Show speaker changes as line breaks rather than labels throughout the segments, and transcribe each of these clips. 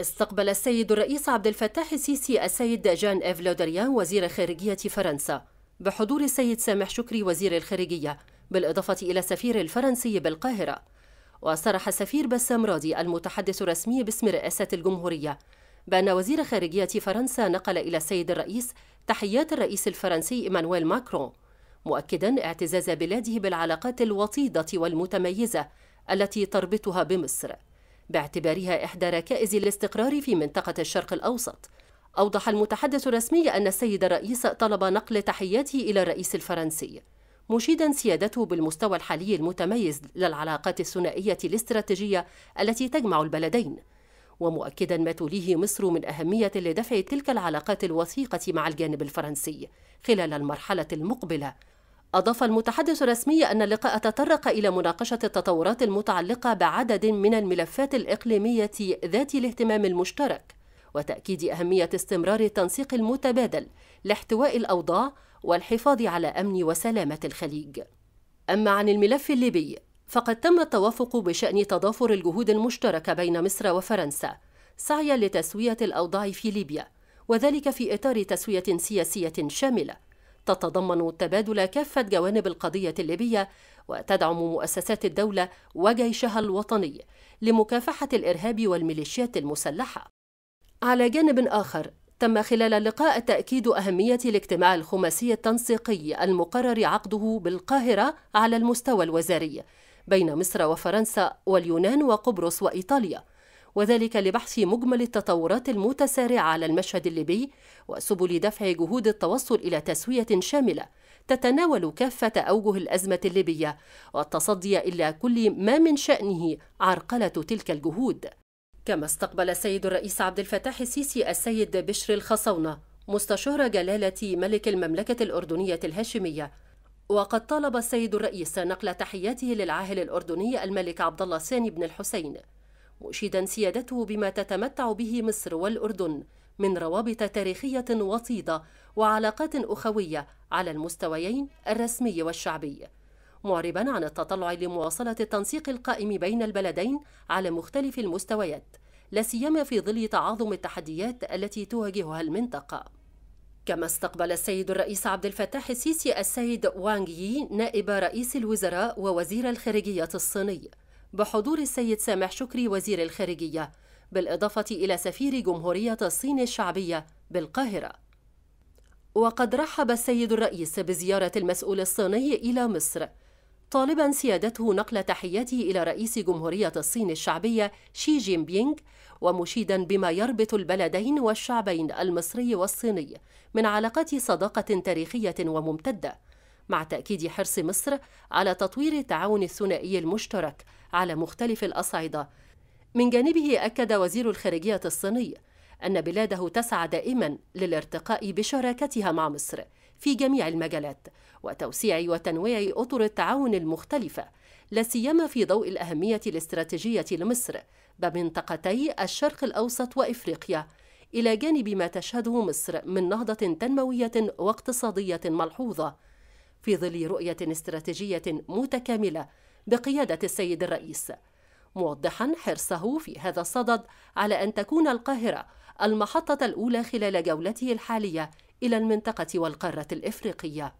استقبل السيد الرئيس عبد الفتاح السيسي السيد جان إيف لودريان وزير خارجية فرنسا بحضور السيد سامح شكري وزير الخارجية بالإضافة إلى السفير الفرنسي بالقاهرة وصرح السفير بسام راضي المتحدث الرسمي باسم رئاسة الجمهورية بأن وزير خارجية فرنسا نقل إلى السيد الرئيس تحيات الرئيس الفرنسي إيمانويل ماكرون مؤكدا اعتزاز بلاده بالعلاقات الوطيدة والمتميزة التي تربطها بمصر باعتبارها إحدى ركائز الاستقرار في منطقة الشرق الأوسط أوضح المتحدث الرسمي أن السيد الرئيس طلب نقل تحياته إلى الرئيس الفرنسي مشيدا سيادته بالمستوى الحالي المتميز للعلاقات الثنائية الاستراتيجية التي تجمع البلدين ومؤكدا ما توليه مصر من أهمية لدفع تلك العلاقات الوثيقة مع الجانب الفرنسي خلال المرحلة المقبلة أضاف المتحدث الرسمي أن اللقاء تطرق إلى مناقشة التطورات المتعلقة بعدد من الملفات الإقليمية ذات الاهتمام المشترك وتأكيد أهمية استمرار التنسيق المتبادل لاحتواء الأوضاع والحفاظ على أمن وسلامة الخليج. أما عن الملف الليبي فقد تم التوافق بشأن تضافر الجهود المشتركة بين مصر وفرنسا سعيا لتسوية الأوضاع في ليبيا وذلك في إطار تسوية سياسية شاملة تتضمن تبادل كافة جوانب القضية الليبية وتدعم مؤسسات الدولة وجيشها الوطني لمكافحة الإرهاب والميليشيات المسلحة. على جانب آخر، تم خلال اللقاء تأكيد أهمية الاجتماع الخماسي التنسيقي المقرر عقده بالقاهرة على المستوى الوزاري بين مصر وفرنسا واليونان وقبرص وإيطاليا. وذلك لبحث مجمل التطورات المتسارعة على المشهد الليبي وسبل دفع جهود التوصل إلى تسوية شاملة تتناول كافة أوجه الأزمة الليبية والتصدي إلى كل ما من شأنه عرقلة تلك الجهود كما استقبل السيد الرئيس عبد الفتاح السيسي السيد بشر الخصونة مستشار جلالة ملك المملكة الأردنية الهاشمية وقد طالب السيد الرئيس نقل تحياته للعاهل الأردني الملك عبد الله الثاني بن الحسين مشيدا سيادته بما تتمتع به مصر والأردن من روابط تاريخية وطيدة وعلاقات أخوية على المستويين الرسمي والشعبي معربا عن التطلع لمواصلة التنسيق القائم بين البلدين على مختلف المستويات لا سيما في ظل تعاظم التحديات التي تواجهها المنطقة كما استقبل السيد الرئيس عبد الفتاح السيسي السيد وانغ يي نائب رئيس الوزراء ووزير الخارجية الصيني بحضور السيد سامح شكري وزير الخارجية بالإضافة إلى سفير جمهورية الصين الشعبية بالقاهرة وقد رحب السيد الرئيس بزيارة المسؤول الصيني إلى مصر طالبا سيادته نقل تحياته إلى رئيس جمهورية الصين الشعبية شي جين بينغ ومشيدا بما يربط البلدين والشعبين المصري والصيني من علاقات صداقة تاريخية وممتدة مع تأكيد حرص مصر على تطوير التعاون الثنائي المشترك على مختلف الأصعدة من جانبه أكد وزير الخارجية الصيني أن بلاده تسعى دائما للارتقاء بشراكتها مع مصر في جميع المجالات وتوسيع وتنويع أطر التعاون المختلفة لا سيما في ضوء الأهمية الاستراتيجية لمصر بمنطقتي الشرق الأوسط وإفريقيا إلى جانب ما تشهده مصر من نهضة تنموية واقتصادية ملحوظة في ظل رؤية استراتيجية متكاملة بقيادة السيد الرئيس موضحا حرصه في هذا الصدد على أن تكون القاهرة المحطة الأولى خلال جولته الحالية إلى المنطقة والقارة الإفريقية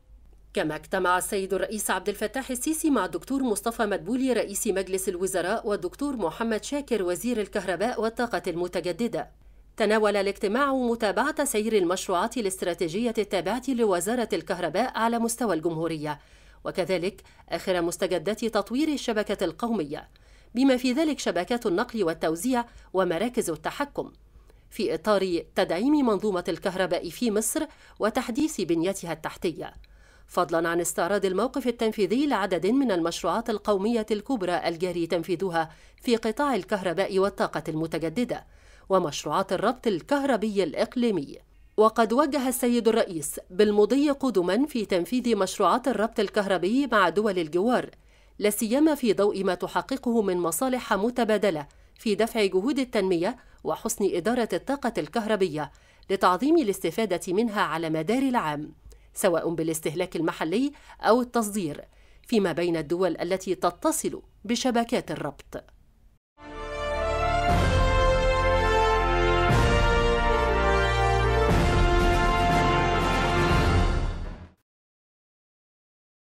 كما اجتمع السيد الرئيس عبد الفتاح السيسي مع الدكتور مصطفى مدبولي رئيس مجلس الوزراء والدكتور محمد شاكر وزير الكهرباء والطاقة المتجددة تناول الاجتماع متابعة سير المشروعات الاستراتيجية التابعة لوزارة الكهرباء على مستوى الجمهورية وكذلك آخر مستجدات تطوير الشبكة القومية بما في ذلك شبكات النقل والتوزيع ومراكز التحكم في إطار تدعيم منظومة الكهرباء في مصر وتحديث بنيتها التحتية فضلا عن استعراض الموقف التنفيذي لعدد من المشروعات القومية الكبرى الجاري تنفيذها في قطاع الكهرباء والطاقة المتجددة ومشروعات الربط الكهربي الإقليمي وقد وجه السيد الرئيس بالمضي قدما في تنفيذ مشروعات الربط الكهربي مع دول الجوار لا سيما في ضوء ما تحققه من مصالح متبادله في دفع جهود التنميه وحسن اداره الطاقه الكهربيه لتعظيم الاستفاده منها على مدار العام سواء بالاستهلاك المحلي او التصدير فيما بين الدول التي تتصل بشبكات الربط